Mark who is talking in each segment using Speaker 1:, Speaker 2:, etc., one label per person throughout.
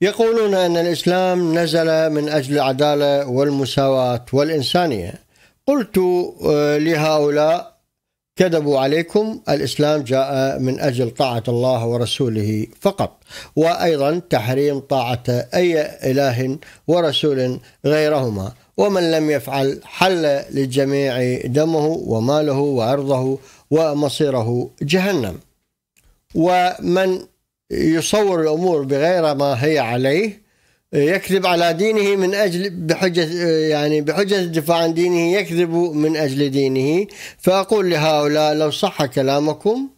Speaker 1: يقولون أن الإسلام نزل من أجل العدالة والمساواة والإنسانية قلت آه، لهؤلاء كذبوا عليكم الإسلام جاء من أجل طاعة الله ورسوله فقط وأيضا تحريم طاعة أي إله ورسول غيرهما ومن لم يفعل حل للجميع دمه وماله وعرضه ومصيره جهنم ومن يصور الامور بغير ما هي عليه يكذب على دينه من اجل بحجه يعني بحجه الدفاع عن دينه يكذب من اجل دينه فاقول لهؤلاء لو صح كلامكم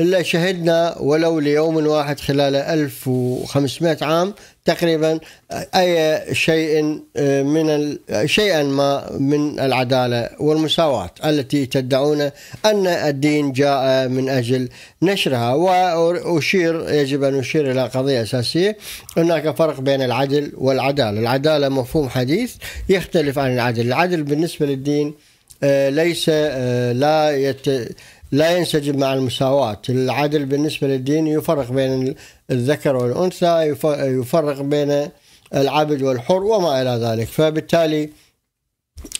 Speaker 1: إلا شهدنا ولو ليوم واحد خلال 1500 عام تقريبا أي شيء آه، من شيئا ما من العدالة والمساواة التي تدعون أن الدين جاء من أجل نشرها وأشير يجب أن أشير إلى قضية أساسية هناك فرق بين العدل والعدالة العدالة مفهوم حديث يختلف عن العدل العدل بالنسبة للدين آه، ليس آه، لا يت لا ينسجم مع المساواة العدل بالنسبة للدين يفرق بين الذكر والأنثى يفرق بين العبد والحر وما إلى ذلك فبالتالي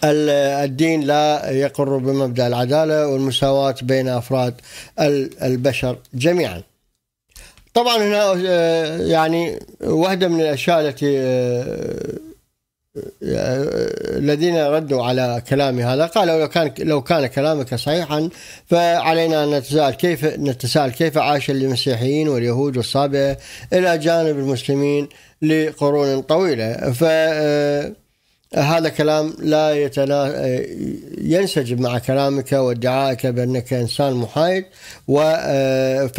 Speaker 1: الدين لا يقر بمبدأ العدالة والمساواة بين أفراد البشر جميعا طبعا هنا آه، يعني واحدة من الأشياء التي آه، الذين ردوا على كلامي هذا قالوا لو كان لو كان كلامك صحيحا فعلينا ان نتساءل كيف نتساءل كيف عاش المسيحيين واليهود والصابئه الى جانب المسلمين لقرون طويله ف آه، هذا كلام لا يتنا... ينسجم مع كلامك وادعائك بانك انسان محايد وفي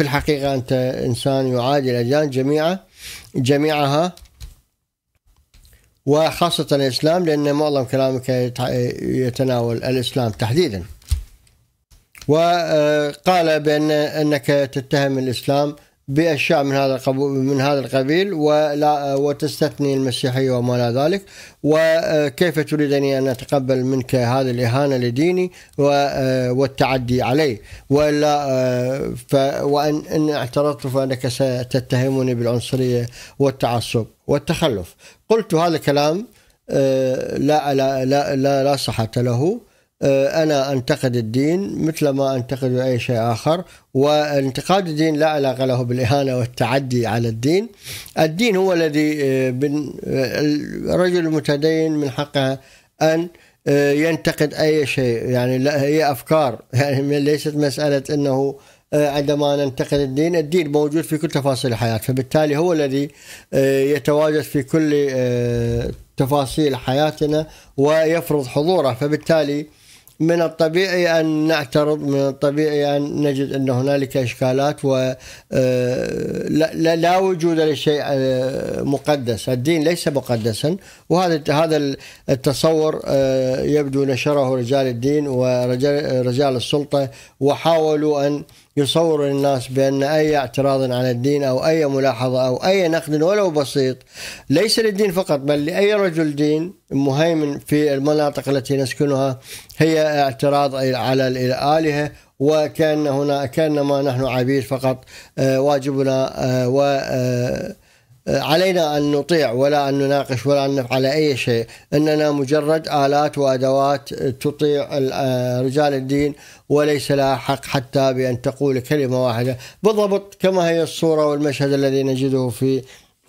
Speaker 1: آه، الحقيقه انت انسان يعادي الاديان جميعها جميعها وخاصة الإسلام لأن معظم كلامك يتناول الإسلام تحديدا وقال بأن أنك تتهم الإسلام باشياء من هذا القبول من هذا القبيل ولا وتستثني المسيحيه وما الى ذلك وكيف تريدني ان اتقبل منك هذه الاهانه لديني والتعدي عليه والا وان ان اعترضت فانك ستتهمني بالعنصريه والتعصب والتخلف قلت هذا الكلام آه، لا لا لا لا, لا صحة له آه، أنا أنتقد الدين مثل ما أنتقد أي شيء آخر وانتقاد الدين لا علاقة له بالإهانة والتعدي على الدين الدين هو الذي آه، آه، الرجل المتدين من حقه أن ينتقد أي شيء يعني لا هي أفكار يعني ليست مسألة أنه عندما ننتقد الدين الدين موجود في كل تفاصيل الحياة فبالتالي هو الذي يتواجد في كل تفاصيل حياتنا ويفرض حضوره فبالتالي من الطبيعي أن نعترض من الطبيعي أن نجد أن هنالك إشكالات ولا آه، لا وجود لشيء آه، مقدس الدين ليس مقدسا وهذا هذا التصور آه، يبدو نشره رجال الدين ورجال السلطة وحاولوا أن يصور للناس بأن أي اعتراض على الدين أو أي ملاحظة أو أي نقد ولو بسيط ليس للدين فقط بل لأي رجل دين مهيمن في المناطق التي نسكنها هي اعتراض على الآلهة وكان هنا كانما نحن عبيد فقط آه، واجبنا آه، و آه، آه، علينا أن نطيع ولا أن نناقش ولا أن نفعل أي شيء إننا مجرد آلات وأدوات تطيع آه، رجال الدين وليس لها حق حتى بأن تقول كلمة واحدة بالضبط كما هي الصورة والمشهد الذي نجده في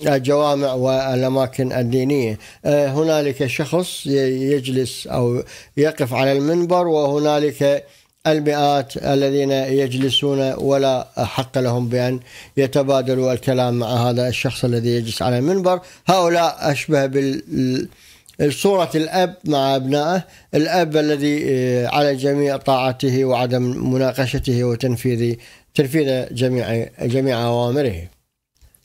Speaker 1: الجوامع والأماكن الدينية آه، هنالك شخص يجلس أو يقف على المنبر وهنالك المئات الذين يجلسون ولا حق لهم بأن يتبادلوا الكلام مع هذا الشخص الذي يجلس على المنبر هؤلاء أشبه بال الأب مع أبنائه الأب الذي آه، على جميع طاعته وعدم مناقشته وتنفيذ تنفيذ جميع جميع أوامره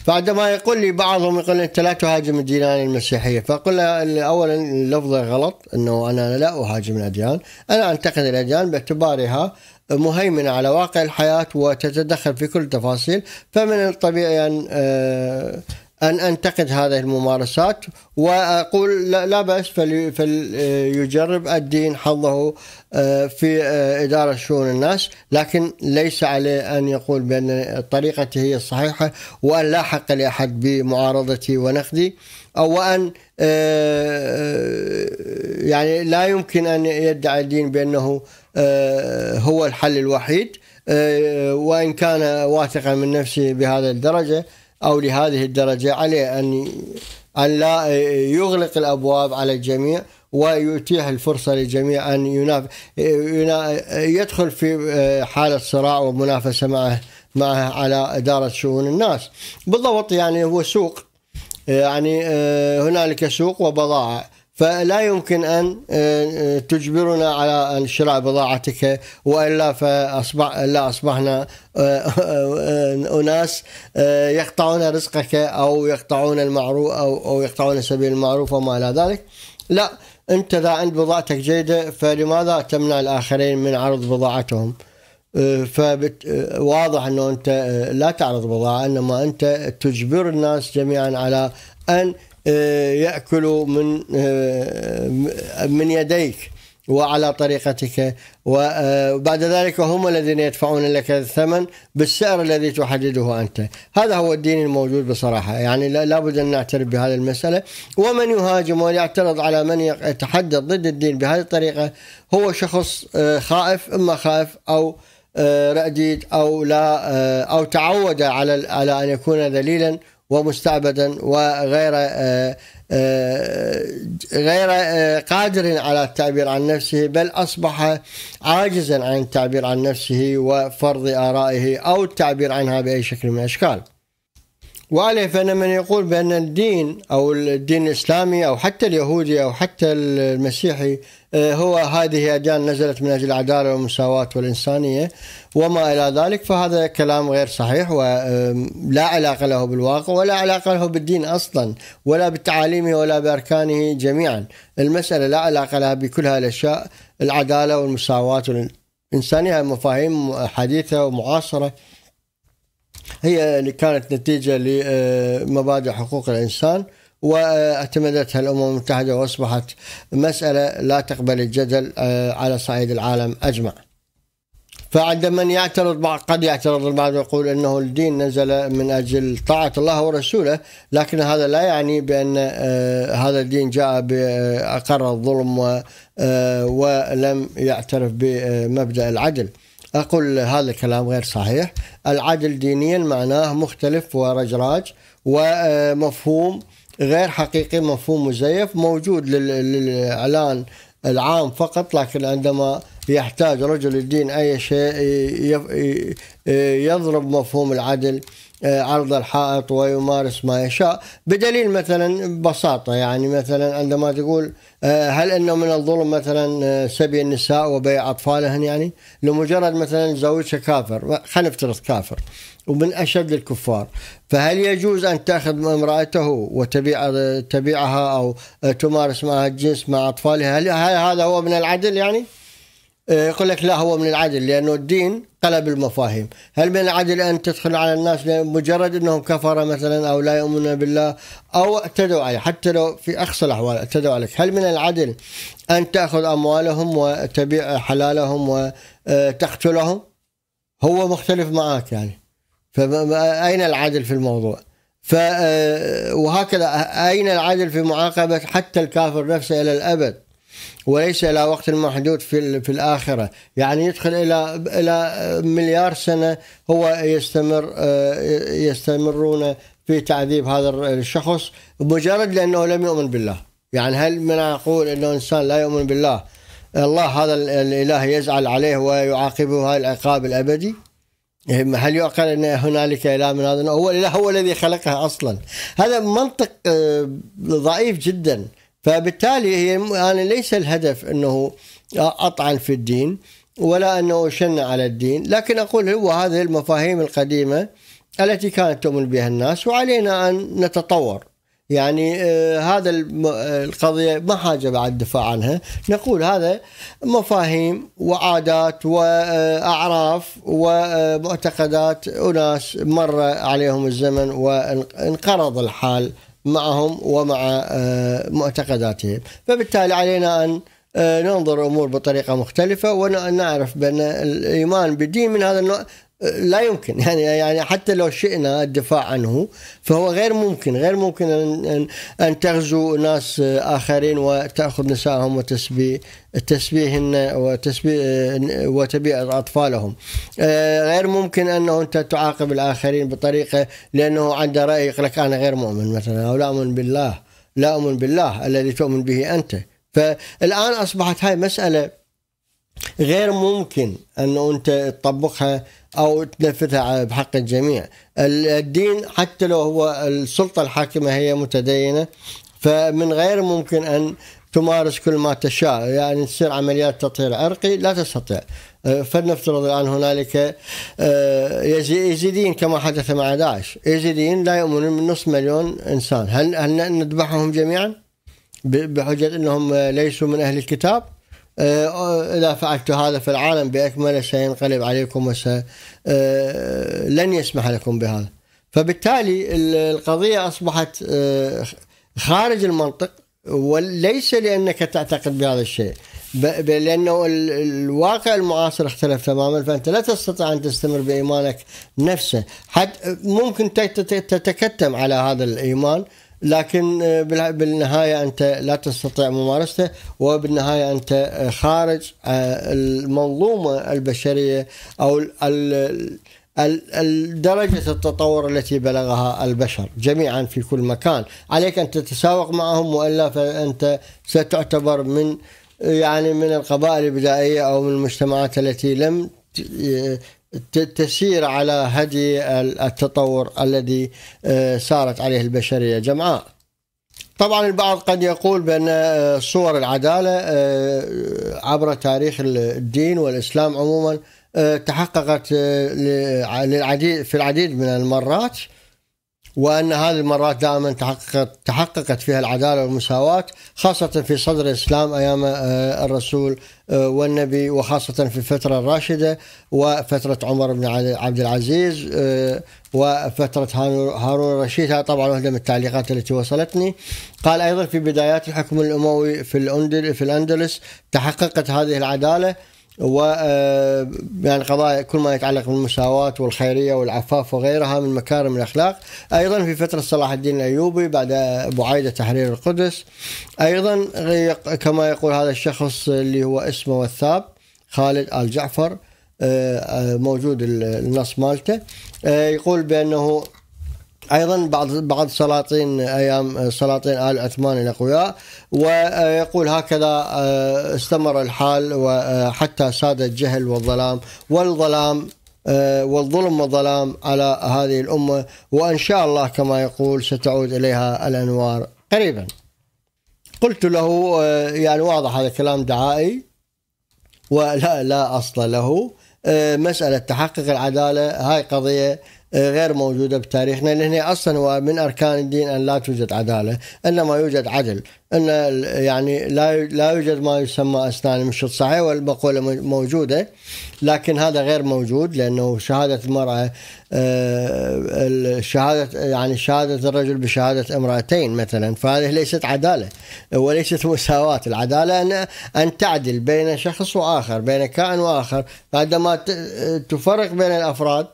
Speaker 1: فعندما يقول لي بعضهم يقول انت لا تهاجم الديانه المسيحيه فقلنا اولا اللفظه غلط انه انا لا اهاجم الاديان انا انتقد الاديان باعتبارها مهيمنة على واقع الحياة وتتدخل في كل التفاصيل فمن الطبيعي أن آه، أن أنتقد هذه الممارسات وأقول لا بأس فليجرب الدين حظه آه، في آه، إدارة شؤون الناس لكن ليس عليه أن يقول بأن طريقتي هي الصحيحة وأن لا حق لأحد بمعارضتي ونقدي أو أن آه، يعني لا يمكن أن يدعي الدين بأنه هو الحل الوحيد وإن كان واثقا من نفسه بهذا الدرجة أو لهذه الدرجة عليه أن أن لا يغلق الأبواب على الجميع ويتيح الفرصة للجميع أن يناف... يدخل في آه، حالة صراع ومنافسة معه معه على إدارة شؤون الناس بالضبط يعني هو سوق يعني آه، هنالك سوق وبضائع فلا يمكن أن آه، آه، تجبرنا على شراء بضاعتك وإلا فأصبح لا أصبحنا آه، أناس يقطعون رزقك أو يقطعون المعروف أو أو يقطعون سبيل المعروف وما إلى ذلك لا أنت إذا عند بضاعتك جيدة فلماذا تمنع الآخرين من عرض بضاعتهم؟ فواضح انه انت لا تعرض بضاعه انما انت تجبر الناس جميعا على ان يأكل من آه، من يديك وعلى طريقتك وبعد آه، ذلك هم الذين يدفعون لك الثمن بالسعر الذي تحدده أنت هذا هو الدين الموجود بصراحة يعني لابد أن نعترف بهذه المسألة ومن يهاجم ويعترض على من يتحدث ضد الدين بهذه الطريقة هو شخص آه، خائف إما خائف أو رأديد أو لا أو تعود على على أن يكون ذليلا ومستعبدا وغير آه، آه، غير آه، قادر على التعبير عن نفسه بل اصبح عاجزا عن التعبير عن نفسه وفرض ارائه او التعبير عنها باي شكل من الاشكال. وعليه فان من يقول بان الدين او الدين الاسلامي او حتى اليهودي او حتى المسيحي آه، هو هذه اديان نزلت من اجل العداله والمساواه والانسانيه وما الى ذلك فهذا كلام غير صحيح ولا علاقه له بالواقع ولا علاقه له بالدين اصلا ولا بتعاليمه ولا باركانه جميعا المساله لا علاقه لها بكل هذه الاشياء العداله والمساواه والانسانيه مفاهيم حديثه ومعاصره هي اللي كانت نتيجة لمبادئ حقوق الإنسان واعتمدتها الأمم المتحدة وأصبحت مسألة لا تقبل الجدل آه، على صعيد العالم أجمع فعند من يعترض بعض قد يعترض البعض يقول انه الدين نزل من اجل طاعه الله ورسوله، لكن هذا لا يعني بان آه، هذا الدين جاء باقر الظلم آه، ولم يعترف بمبدا العدل. أقول هذا الكلام غير صحيح العدل دينيا معناه مختلف ورجراج ومفهوم غير حقيقي مفهوم مزيف موجود للإعلان العام فقط لكن عندما يحتاج رجل الدين أي شيء يضرب مفهوم العدل آه، عرض الحائط ويمارس ما يشاء بدليل مثلا بساطة يعني مثلا عندما تقول آه، هل أنه من الظلم مثلا آه، سبي النساء وبيع أطفالهن يعني لمجرد مثلا زوجها كافر خلينا نفترض كافر ومن أشد الكفار فهل يجوز أن تأخذ امرأته وتبيع تبيعها أو تمارس معها الجنس مع أطفالها هل هذا هو من العدل يعني؟ آه، يقول لك لا هو من العدل لانه الدين قلب المفاهيم، هل من العدل ان تدخل على الناس مجرد انهم كفر مثلا او لا يؤمنون بالله او اعتدوا عليك حتى لو في اقصى الاحوال اعتدوا عليك، هل من العدل ان تاخذ اموالهم وتبيع حلالهم وتقتلهم؟ هو مختلف معك يعني. فاين العدل في الموضوع؟ ف آه، وهكذا اين العدل في معاقبه حتى الكافر نفسه الى الابد؟ وليس الى وقت محدود في في الاخره يعني يدخل الى الى مليار سنه هو يستمر آه، يستمرون في تعذيب هذا الشخص مجرد لانه لم يؤمن بالله يعني هل من اقول انه انسان لا يؤمن بالله الله هذا الاله يزعل عليه ويعاقبه هذا العقاب الابدي هل يعقل ان هنالك اله من هذا هو الاله هو الذي خلقها اصلا هذا منطق آه، ضعيف جدا فبالتالي هي انا ليس الهدف انه اطعن في الدين ولا انه شن على الدين، لكن اقول هو هذه المفاهيم القديمه التي كانت تؤمن بها الناس وعلينا ان نتطور. يعني آه هذا آه، القضيه ما حاجه بعد الدفاع عنها، نقول هذا مفاهيم وعادات واعراف ومعتقدات اناس مر عليهم الزمن وانقرض الحال معهم ومع آه، معتقداتهم فبالتالي علينا أن آه، ننظر الأمور بطريقة مختلفة ونعرف بأن الإيمان بالدين من هذا النوع لا يمكن يعني يعني حتى لو شئنا الدفاع عنه فهو غير ممكن غير ممكن ان ان تغزو ناس اخرين وتاخذ نسائهم وتسبي تسبيهن وتسبي وتبيع اطفالهم آه، غير ممكن انه انت تعاقب الاخرين بطريقه لانه عنده راي يقول لك انا غير مؤمن مثلا او لا اؤمن بالله لا اؤمن بالله الذي تؤمن به انت فالان اصبحت هاي مساله غير ممكن أنه أنت تطبقها أو تنفذها بحق الجميع الدين حتى لو هو السلطة الحاكمة هي متدينة فمن غير ممكن أن تمارس كل ما تشاء يعني تصير عمليات تطهير عرقي لا تستطيع أه، فلنفترض الآن هنالك أه، يزيدين كما حدث مع داعش يزيدين لا يؤمنون من نصف مليون إنسان هل, هل نذبحهم جميعا بحجة أنهم ليسوا من أهل الكتاب آه، إذا فعلت هذا في العالم بأكمله سينقلب عليكم آه، لن يسمح لكم بهذا فبالتالي القضية أصبحت آه، خارج المنطق وليس لأنك تعتقد بهذا الشيء لأنه الواقع المعاصر اختلف تماما فأنت لا تستطيع أن تستمر بإيمانك نفسه حتى ممكن تتكتم على هذا الإيمان لكن آه، بالنهاية أنت لا تستطيع ممارسته وبالنهاية أنت آه، خارج آه، المنظومة البشرية أو درجة التطور التي بلغها البشر جميعا في كل مكان عليك أن تتساوق معهم وإلا فأنت ستعتبر من يعني من القبائل البدائية أو من المجتمعات التي لم تسير على هدي التطور الذي آه، سارت عليه البشريه جمعاء. طبعا البعض قد يقول بان آه، صور العداله آه، عبر تاريخ الدين والاسلام عموما تحققت في العديد من المرات وأن هذه المرات دائما تحققت, تحققت فيها العدالة والمساواة خاصة في صدر الإسلام أيام آه، الرسول آه، والنبي وخاصة في الفترة الراشدة وفترة عمر بن عبد العزيز آه، وفترة هارون الرشيد هذا طبعا واحدة من التعليقات التي وصلتني قال أيضا في بدايات الحكم الأموي في الأندلس تحققت هذه العدالة و آه، يعني قضايا كل ما يتعلق بالمساواة والخيرية والعفاف وغيرها من مكارم الأخلاق أيضا في فترة صلاح الدين الأيوبي بعد أبو عايدة تحرير القدس أيضا كما يقول هذا الشخص اللي هو اسمه وثاب خالد آل جعفر آه، آه، موجود النص مالته يقول بأنه ايضا بعض بعض سلاطين ايام سلاطين ال عثمان الاقوياء ويقول هكذا آه، استمر الحال وحتى آه، ساد الجهل والظلام والظلام آه، والظلم والظلام على هذه الامه وان شاء الله كما يقول ستعود اليها الانوار قريبا. قلت له يعني واضح هذا كلام دعائي ولا لا اصل له مساله تحقق العداله هاي قضيه غير موجودة بتاريخنا لأن أصلا هو من أركان الدين أن لا توجد عدالة إنما يوجد عدل أن يعني لا لا يوجد ما يسمى أسنان مش صحيح والمقولة موجودة لكن هذا غير موجود لأنه شهادة المرأة آه، الشهادة يعني شهادة الرجل بشهادة امرأتين مثلا فهذه ليست عدالة وليست مساواة العدالة أن أن تعدل بين شخص وآخر بين كائن وآخر بعدما تفرق بين الأفراد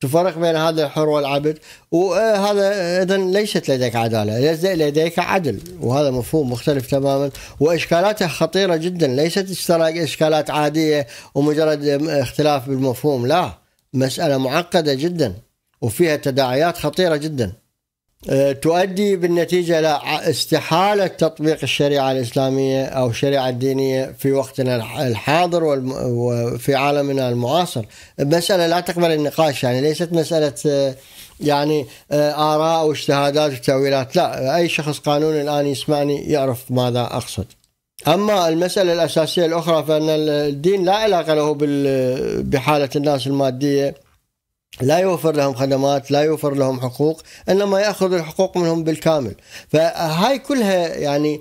Speaker 1: تفرق بين هذا الحر والعبد وهذا آه، اذا ليست لديك عداله، ليس لديك عدل وهذا مفهوم مختلف تماما واشكالاته خطيره جدا، ليست اشكالات عاديه ومجرد آه، اختلاف بالمفهوم، لا مساله معقده جدا وفيها تداعيات خطيره جدا. آه، تؤدي بالنتيجة إلى استحالة تطبيق الشريعة الإسلامية أو الشريعة الدينية في وقتنا الحاضر وفي عالمنا المعاصر مسألة لا تقبل النقاش يعني ليست مسألة آه، يعني آه، آراء واجتهادات وتأويلات لا أي شخص قانون الآن يسمعني يعرف ماذا أقصد أما المسألة الأساسية الأخرى فأن الدين لا علاقة له بحالة الناس المادية لا يوفر لهم خدمات لا يوفر لهم حقوق انما ياخذ الحقوق منهم بالكامل فهاي كلها يعني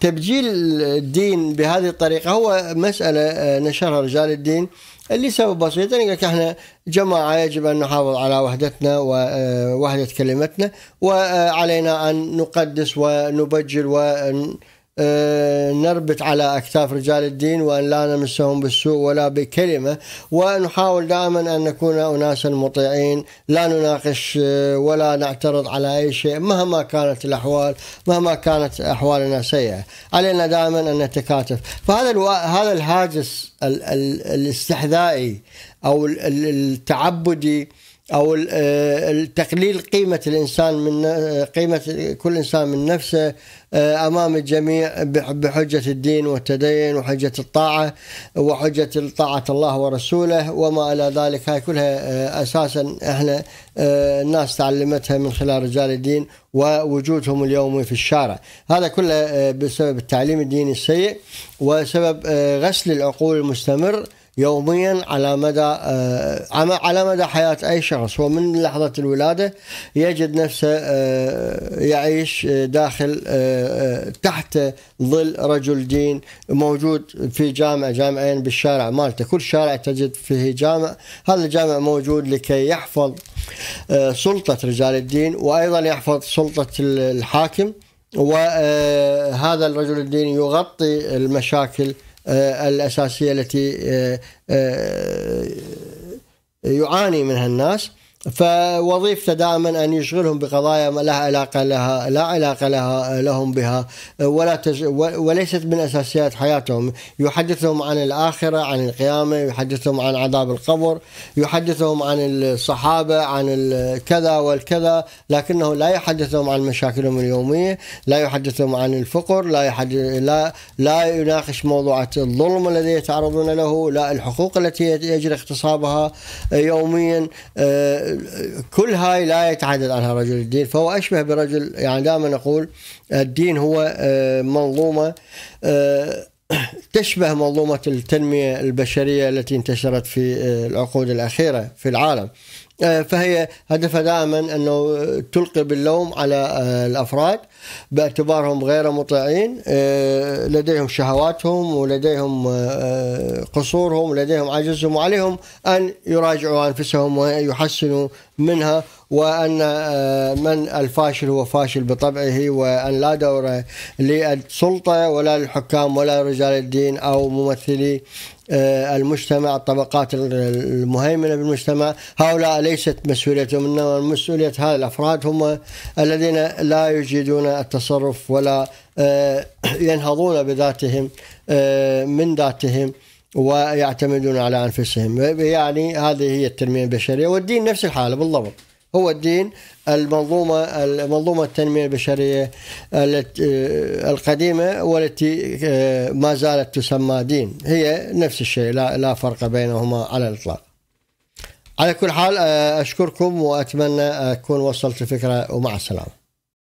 Speaker 1: تبجيل الدين بهذه الطريقه هو مساله آه، نشرها رجال الدين اللي سبب بسيط يعني لك احنا جماعه يجب ان نحافظ على وحدتنا ووحده آه، كلمتنا وعلينا ان نقدس ونبجل ونبجل آه، نربت على أكتاف رجال الدين وأن لا نمسهم بالسوء ولا بكلمة ونحاول دائما أن نكون أناسا مطيعين لا نناقش آه، ولا نعترض على أي شيء مهما كانت الأحوال مهما كانت أحوالنا سيئة علينا دائما أن نتكاتف فهذا الو... هذا الهاجس ال... ال... الاستحذائي أو التعبدي او آه، تقليل قيمه الانسان من آه، قيمه كل انسان من نفسه آه، امام الجميع بحجه الدين والتدين وحجه الطاعه وحجه طاعه الله ورسوله وما الى ذلك هاي كلها اساسا احنا الناس تعلمتها من خلال رجال الدين ووجودهم اليومي في الشارع هذا كله بسبب التعليم الديني السيء وسبب غسل العقول المستمر يوميا على مدى آه، على مدى حياة أي شخص ومن لحظة الولادة يجد نفسه آه، يعيش آه، داخل تحت ظل رجل دين موجود في جامع جامعين بالشارع مالته كل شارع تجد فيه جامع هذا الجامع موجود لكي يحفظ سلطة رجال الدين وأيضا يحفظ سلطة الحاكم وهذا الرجل الديني يغطي المشاكل آه، الأساسية التي آه، آه، يعاني منها الناس فوظيفته دائما ان يشغلهم بقضايا ما لها علاقه لها لا علاقه لها لهم بها ولا تج وليست من اساسيات حياتهم، يحدثهم عن الاخره، عن القيامه، يحدثهم عن عذاب القبر، يحدثهم عن الصحابه، عن الكذا والكذا، لكنه لا يحدثهم عن مشاكلهم اليوميه، لا يحدثهم عن الفقر، لا يحدث لا لا يناقش موضوع الظلم الذي يتعرضون له، لا الحقوق التي يجري اغتصابها يوميا آه، كل هاي لا يتحدث عنها رجل الدين فهو أشبه برجل يعني دائما نقول الدين هو آه، منظومة آه، تشبه منظومة التنمية البشرية التي انتشرت في آه، العقود الأخيرة في العالم آه، فهي هدفها دائما انه تلقي باللوم على آه، الافراد باعتبارهم غير مطيعين آه، لديهم شهواتهم ولديهم قصورهم ولديهم عجزهم وعليهم ان يراجعوا انفسهم ويحسنوا منها وان من الفاشل هو فاشل بطبعه وان لا دور للسلطه ولا للحكام ولا رجال الدين او ممثلي آه، المجتمع الطبقات المهيمنة بالمجتمع هؤلاء ليست مسؤوليتهم إنما مسؤولية هذه الأفراد هم الذين لا يجيدون التصرف ولا آه، ينهضون بذاتهم آه، من ذاتهم ويعتمدون على أنفسهم يعني هذه هي التنمية البشرية والدين نفس الحالة بالضبط هو الدين المنظومة المنظومة التنمية البشرية القديمة والتي آه، ما زالت تسمى دين هي نفس الشيء لا لا فرق بينهما على الإطلاق على كل حال آه، أشكركم وأتمنى أكون وصلت الفكرة ومع السلامة